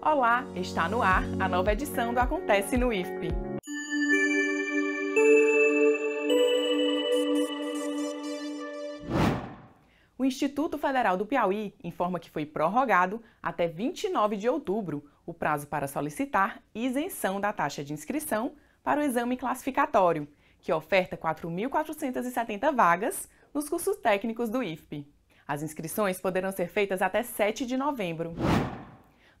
Olá, está no ar a nova edição do Acontece no IFP. O Instituto Federal do Piauí informa que foi prorrogado até 29 de outubro o prazo para solicitar isenção da taxa de inscrição para o exame classificatório, que oferta 4.470 vagas nos cursos técnicos do IFP. As inscrições poderão ser feitas até 7 de novembro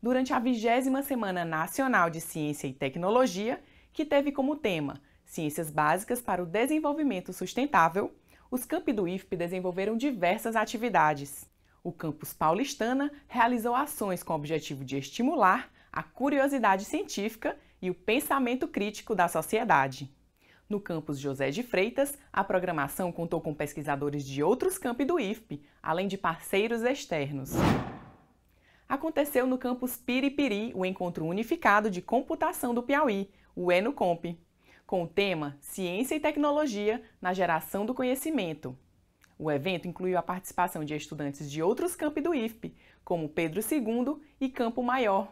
durante a vigésima Semana Nacional de Ciência e Tecnologia, que teve como tema Ciências Básicas para o Desenvolvimento Sustentável, os campi do IFP desenvolveram diversas atividades. O campus paulistana realizou ações com o objetivo de estimular a curiosidade científica e o pensamento crítico da sociedade. No campus José de Freitas, a programação contou com pesquisadores de outros campi do IFP, além de parceiros externos aconteceu no campus Piripiri o Encontro Unificado de Computação do Piauí, o ENUCOMP, com o tema Ciência e Tecnologia na Geração do Conhecimento. O evento incluiu a participação de estudantes de outros campi do IFP, como Pedro II e Campo Maior,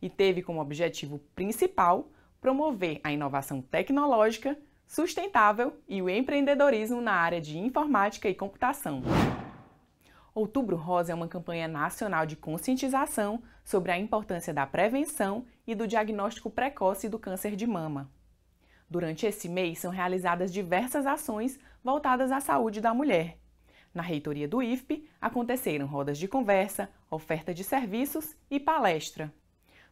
e teve como objetivo principal promover a inovação tecnológica, sustentável e o empreendedorismo na área de informática e computação. Outubro Rosa é uma campanha nacional de conscientização sobre a importância da prevenção e do diagnóstico precoce do câncer de mama. Durante esse mês são realizadas diversas ações voltadas à saúde da mulher. Na reitoria do IFP aconteceram rodas de conversa, oferta de serviços e palestra.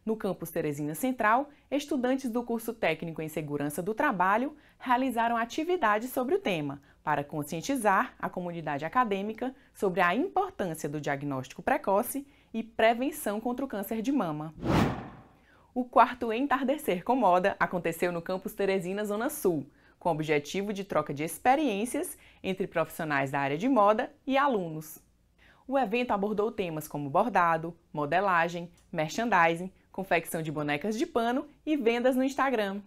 No campus Teresina Central, estudantes do curso técnico em segurança do trabalho realizaram atividades sobre o tema, para conscientizar a comunidade acadêmica sobre a importância do diagnóstico precoce e prevenção contra o câncer de mama. O quarto Entardecer com Moda aconteceu no campus Teresina, Zona Sul, com o objetivo de troca de experiências entre profissionais da área de moda e alunos. O evento abordou temas como bordado, modelagem, merchandising, confecção de bonecas de pano e vendas no Instagram.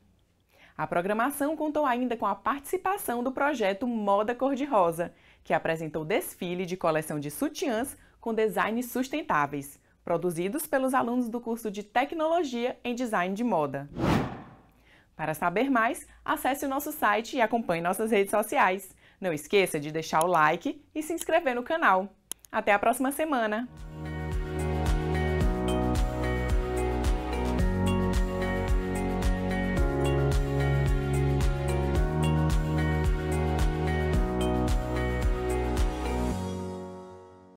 A programação contou ainda com a participação do projeto Moda Cor-de-Rosa, que apresentou desfile de coleção de sutiãs com designs sustentáveis, produzidos pelos alunos do curso de Tecnologia em Design de Moda. Para saber mais, acesse o nosso site e acompanhe nossas redes sociais. Não esqueça de deixar o like e se inscrever no canal. Até a próxima semana!